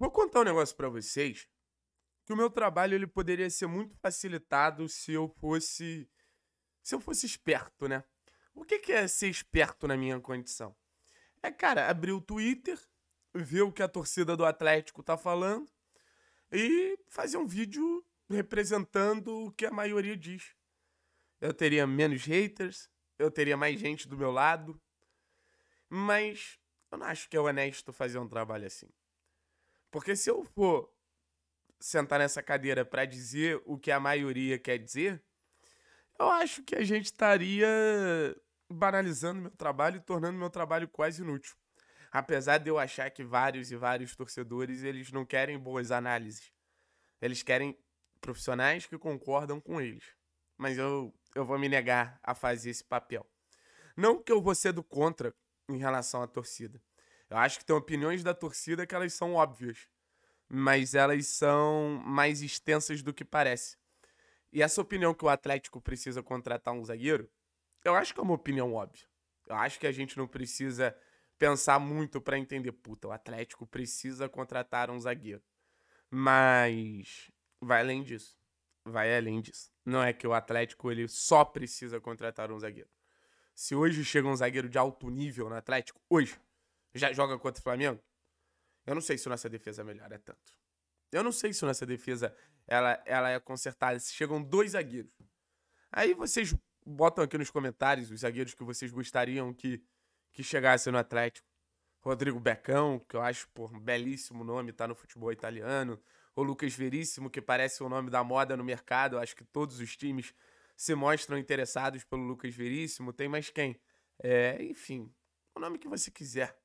Vou contar um negócio para vocês, que o meu trabalho ele poderia ser muito facilitado se eu fosse se eu fosse esperto, né? O que que é ser esperto na minha condição? É, cara, abrir o Twitter, ver o que a torcida do Atlético tá falando e fazer um vídeo representando o que a maioria diz. Eu teria menos haters, eu teria mais gente do meu lado, mas eu não acho que é honesto fazer um trabalho assim. Porque se eu for sentar nessa cadeira para dizer o que a maioria quer dizer, eu acho que a gente estaria banalizando meu trabalho e tornando meu trabalho quase inútil. Apesar de eu achar que vários e vários torcedores, eles não querem boas análises. Eles querem profissionais que concordam com eles. Mas eu, eu vou me negar a fazer esse papel. Não que eu vou ser do contra em relação à torcida. Eu acho que tem opiniões da torcida que elas são óbvias, mas elas são mais extensas do que parece. E essa opinião que o Atlético precisa contratar um zagueiro, eu acho que é uma opinião óbvia. Eu acho que a gente não precisa pensar muito para entender, puta, o Atlético precisa contratar um zagueiro. Mas vai além disso. Vai além disso. Não é que o Atlético ele só precisa contratar um zagueiro. Se hoje chega um zagueiro de alto nível no Atlético, hoje, já joga contra o Flamengo? Eu não sei se nossa defesa melhora é tanto. Eu não sei se nossa defesa ela, ela é consertada. Se chegam dois zagueiros. Aí vocês botam aqui nos comentários os zagueiros que vocês gostariam que, que chegasse no Atlético. Rodrigo Becão, que eu acho por um belíssimo nome, tá no futebol italiano. O Lucas Veríssimo, que parece o nome da moda no mercado. Eu acho que todos os times se mostram interessados pelo Lucas Veríssimo. Tem mais quem? É, enfim, o nome que você quiser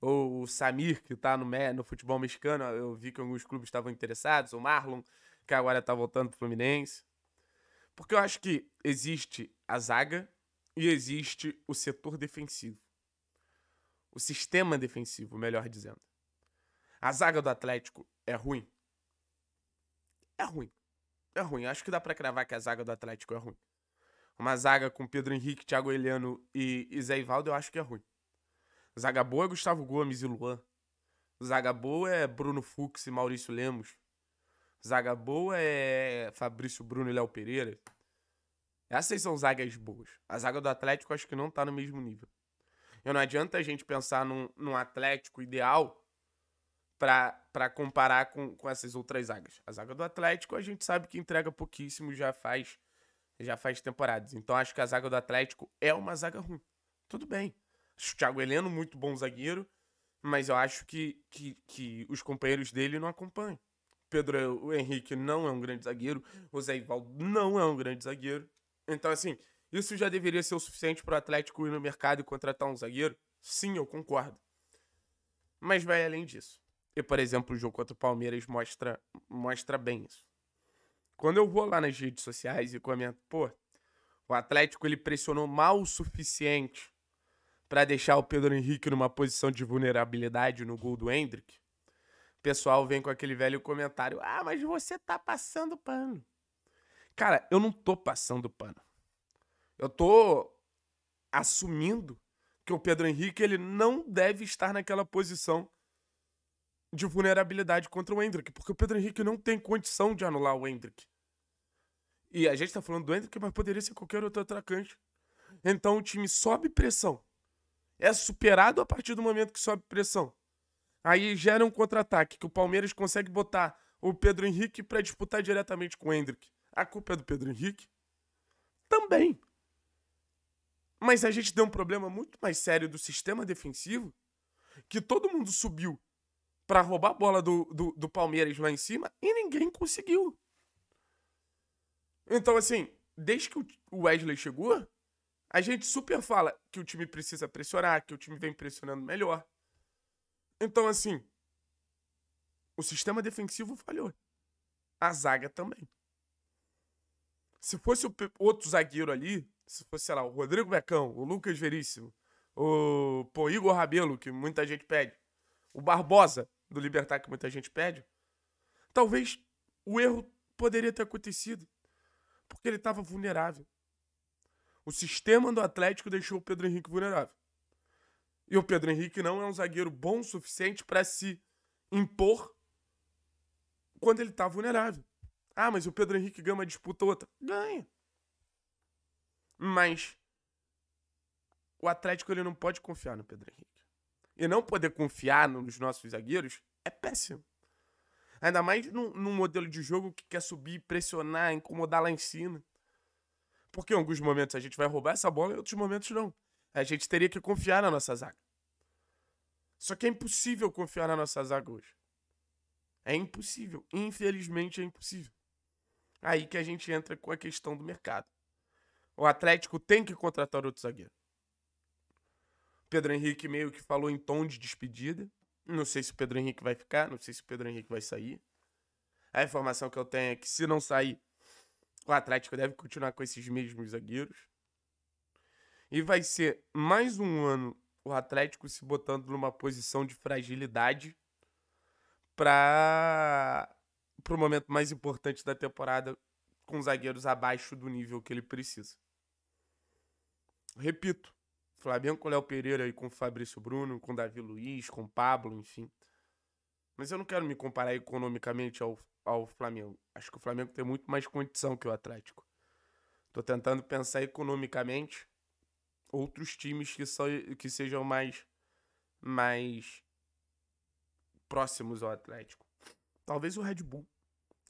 ou o Samir, que tá no, no futebol mexicano, eu vi que alguns clubes estavam interessados, o Marlon, que agora tá voltando pro Fluminense. Porque eu acho que existe a zaga e existe o setor defensivo. O sistema defensivo, melhor dizendo. A zaga do Atlético é ruim? É ruim. É ruim. Acho que dá para cravar que a zaga do Atlético é ruim. Uma zaga com Pedro Henrique, Thiago Eliano e, e Zé Ivaldo, eu acho que é ruim. Zaga boa é Gustavo Gomes e Luan. Zaga boa é Bruno Fux e Maurício Lemos. Zaga boa é Fabrício Bruno e Léo Pereira. Essas são zagas boas. A zaga do Atlético acho que não tá no mesmo nível. Eu não adianta a gente pensar num, num Atlético ideal para comparar com, com essas outras zagas. A zaga do Atlético a gente sabe que entrega pouquíssimo já faz já faz temporadas. Então acho que a zaga do Atlético é uma zaga ruim. Tudo bem. Acho o Thiago Heleno muito bom zagueiro, mas eu acho que, que, que os companheiros dele não acompanham. Pedro Henrique não é um grande zagueiro, o Zé Ivaldo não é um grande zagueiro. Então, assim, isso já deveria ser o suficiente para o Atlético ir no mercado e contratar um zagueiro? Sim, eu concordo. Mas vai além disso. E, por exemplo, o jogo contra o Palmeiras mostra, mostra bem isso. Quando eu vou lá nas redes sociais e comento, pô, o Atlético ele pressionou mal o suficiente para deixar o Pedro Henrique numa posição de vulnerabilidade no gol do Hendrick, o pessoal vem com aquele velho comentário: "Ah, mas você tá passando pano". Cara, eu não tô passando pano. Eu tô assumindo que o Pedro Henrique ele não deve estar naquela posição de vulnerabilidade contra o Hendrick, porque o Pedro Henrique não tem condição de anular o Hendrick. E a gente tá falando do Hendrick, mas poderia ser qualquer outro atacante. Então o time sobe pressão é superado a partir do momento que sobe pressão. Aí gera um contra-ataque que o Palmeiras consegue botar o Pedro Henrique para disputar diretamente com o Hendrick. A culpa é do Pedro Henrique? Também. Mas a gente deu um problema muito mais sério do sistema defensivo, que todo mundo subiu para roubar a bola do, do, do, Palmeiras lá em cima e ninguém conseguiu. Então, assim, desde que o Wesley chegou, a gente super fala que o time precisa pressionar, que o time vem pressionando melhor. Então, assim, o sistema defensivo falhou. A zaga também. Se fosse outro zagueiro ali, se fosse, sei lá, o Rodrigo Becão, o Lucas Veríssimo, o pô, Igor Rabelo, que muita gente pede, o Barbosa, do Libertar, que muita gente pede, talvez o erro poderia ter acontecido. Porque ele estava vulnerável. O sistema do Atlético deixou o Pedro Henrique vulnerável. E o Pedro Henrique não é um zagueiro bom o suficiente para se impor quando ele tá vulnerável. Ah, mas o Pedro Henrique Gama disputa outra. Ganha. Mas o Atlético ele não pode confiar no Pedro Henrique. E não poder confiar nos nossos zagueiros é péssimo. Ainda mais num, num modelo de jogo que quer subir, pressionar, incomodar lá em cima. Porque em alguns momentos a gente vai roubar essa bola, em outros momentos não. A gente teria que confiar na nossa zaga. Só que é impossível confiar na nossa zaga hoje. É impossível. Infelizmente é impossível. Aí que a gente entra com a questão do mercado. O Atlético tem que contratar outro zagueiro. Pedro Henrique meio que falou em tom de despedida. Não sei se o Pedro Henrique vai ficar, não sei se o Pedro Henrique vai sair. A informação que eu tenho é que se não sair, o Atlético deve continuar com esses mesmos zagueiros. E vai ser mais um ano o Atlético se botando numa posição de fragilidade para o momento mais importante da temporada, com zagueiros abaixo do nível que ele precisa. Repito, Flamengo com Léo Pereira e com Fabrício Bruno, com Davi Luiz, com Pablo, enfim. Mas eu não quero me comparar economicamente ao ao Flamengo. Acho que o Flamengo tem muito mais condição que o Atlético. Tô tentando pensar economicamente outros times que, são que sejam mais, mais próximos ao Atlético. Talvez o Red Bull.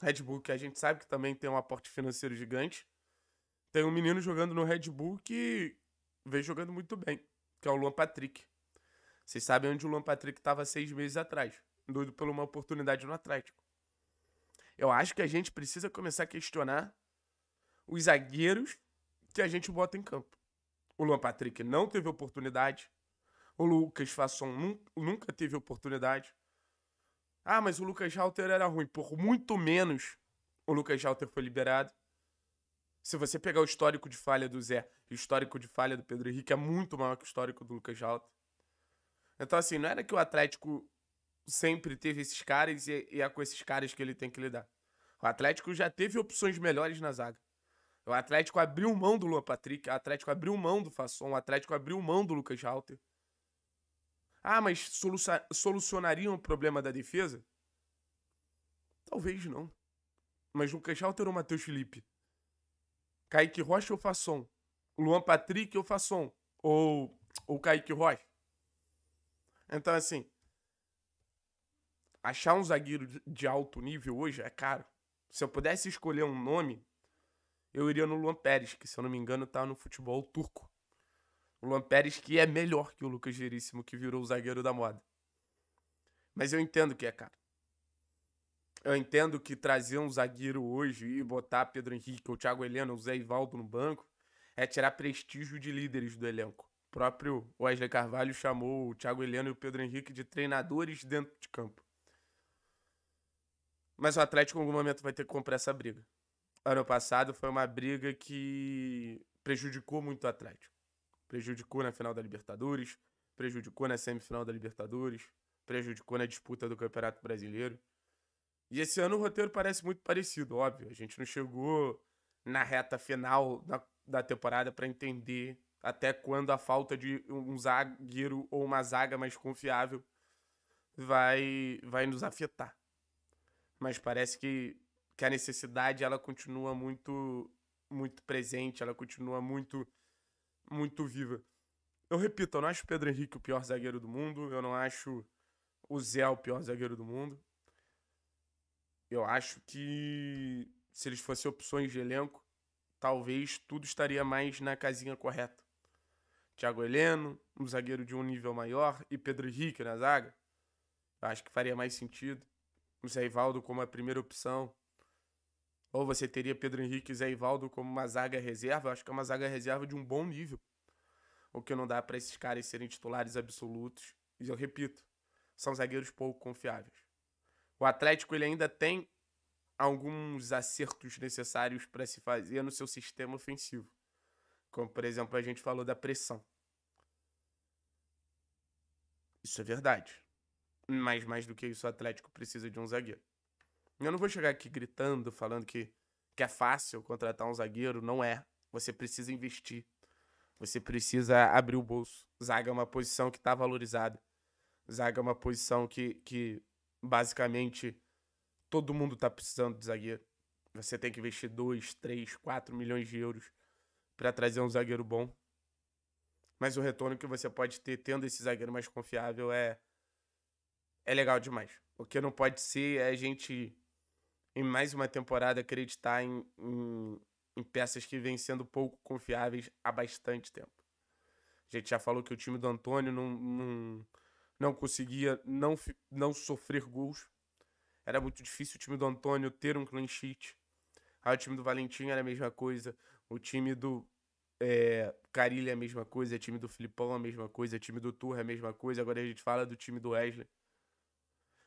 Red Bull, que a gente sabe que também tem um aporte financeiro gigante. Tem um menino jogando no Red Bull que vem jogando muito bem, que é o Luan Patrick. Vocês sabem onde o Luan Patrick estava seis meses atrás, doido por uma oportunidade no Atlético. Eu acho que a gente precisa começar a questionar os zagueiros que a gente bota em campo. O Luan Patrick não teve oportunidade. O Lucas Fasson nunca teve oportunidade. Ah, mas o Lucas Halter era ruim. Por muito menos o Lucas Halter foi liberado. Se você pegar o histórico de falha do Zé o histórico de falha do Pedro Henrique, é muito maior que o histórico do Lucas Halter. Então, assim, não era que o Atlético sempre teve esses caras e, e é com esses caras que ele tem que lidar. O Atlético já teve opções melhores na zaga. O Atlético abriu mão do Luan Patrick, o Atlético abriu mão do Fasson, o Atlético abriu mão do Lucas Halter. Ah, mas solu solucionariam o problema da defesa? Talvez não. Mas Lucas Halter ou Matheus Felipe? Kaique Rocha ou Fasson? Luan Patrick ou Fasson? Ou, ou Kaique Rocha? Então, assim, achar um zagueiro de alto nível hoje é caro. Se eu pudesse escolher um nome, eu iria no Luan Pérez, que se eu não me engano tá no futebol turco. O Luan Pérez que é melhor que o Lucas Geríssimo, que virou o zagueiro da moda. Mas eu entendo que é caro. Eu entendo que trazer um zagueiro hoje e botar Pedro Henrique, o Thiago Helena, o Zé Ivaldo no banco é tirar prestígio de líderes do elenco. O próprio Wesley Carvalho chamou o Thiago Helena e o Pedro Henrique de treinadores dentro de campo. Mas o Atlético em algum momento vai ter que comprar essa briga. Ano passado foi uma briga que prejudicou muito o Atlético. Prejudicou na final da Libertadores, prejudicou na semifinal da Libertadores, prejudicou na disputa do Campeonato Brasileiro. E esse ano o roteiro parece muito parecido, óbvio. A gente não chegou na reta final da, da temporada para entender até quando a falta de um zagueiro ou uma zaga mais confiável vai, vai nos afetar mas parece que, que a necessidade ela continua muito muito presente, ela continua muito muito viva. Eu repito, eu não acho o Pedro Henrique o pior zagueiro do mundo, eu não acho o Zé o pior zagueiro do mundo. Eu acho que se eles fossem opções de elenco, talvez tudo estaria mais na casinha correta. Thiago Heleno, um zagueiro de um nível maior, e Pedro Henrique na zaga. Eu acho que faria mais sentido. Zé Ivaldo como a primeira opção. Ou você teria Pedro Henrique e Zé Ivaldo como uma zaga reserva. Eu acho que é uma zaga reserva de um bom nível. O que não dá para esses caras serem titulares absolutos. E eu repito, são zagueiros pouco confiáveis. O Atlético ele ainda tem alguns acertos necessários para se fazer no seu sistema ofensivo. Como, por exemplo, a gente falou da pressão. Isso é verdade. Mas mais do que isso, o Atlético precisa de um zagueiro. Eu não vou chegar aqui gritando, falando que, que é fácil contratar um zagueiro. Não é. Você precisa investir. Você precisa abrir o bolso. Zaga é uma posição que está valorizada. Zaga é uma posição que, que basicamente todo mundo está precisando de zagueiro. Você tem que investir 2, 3, 4 milhões de euros para trazer um zagueiro bom. Mas o retorno que você pode ter tendo esse zagueiro mais confiável é é legal demais. O que não pode ser é a gente, em mais uma temporada, acreditar em, em, em peças que vêm sendo pouco confiáveis há bastante tempo. A gente já falou que o time do Antônio não, não, não conseguia não, não sofrer gols. Era muito difícil o time do Antônio ter um clean sheet. Aí ah, o time do Valentim era a mesma coisa. O time do é, Carilho é a mesma coisa. O time do Filipão é a mesma coisa. O time do Turra é a mesma coisa. Agora a gente fala do time do Wesley.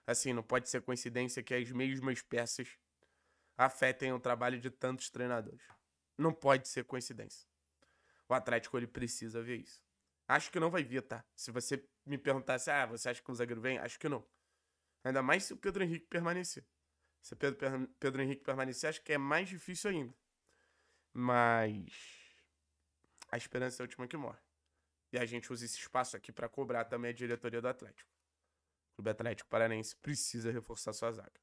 Assim, não pode ser coincidência que as mesmas peças afetem o trabalho de tantos treinadores. Não pode ser coincidência. O Atlético ele precisa ver isso. Acho que não vai vir, tá? Se você me perguntasse, ah, você acha que o zagueiro vem? Acho que não. Ainda mais se o Pedro Henrique permanecer. Se o Pedro, Pedro Henrique permanecer, acho que é mais difícil ainda. Mas a esperança é a última que morre. E a gente usa esse espaço aqui para cobrar também a diretoria do Atlético. O Clube Atlético Paranaense precisa reforçar sua zaga.